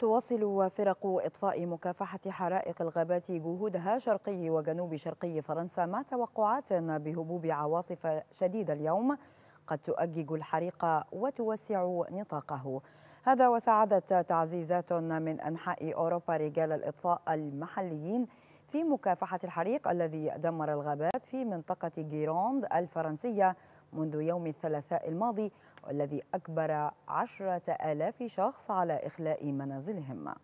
تواصل فرق إطفاء مكافحة حرائق الغابات جهودها شرقي وجنوب شرقي فرنسا مع توقعات بهبوب عواصف شديدة اليوم قد تؤجج الحريق وتوسع نطاقه هذا وساعدت تعزيزات من أنحاء أوروبا رجال الإطفاء المحليين في مكافحة الحريق الذي دمر الغابات في منطقة جيروند الفرنسية منذ يوم الثلاثاء الماضي والذي أجبر عشرة آلاف شخص على إخلاء منازلهم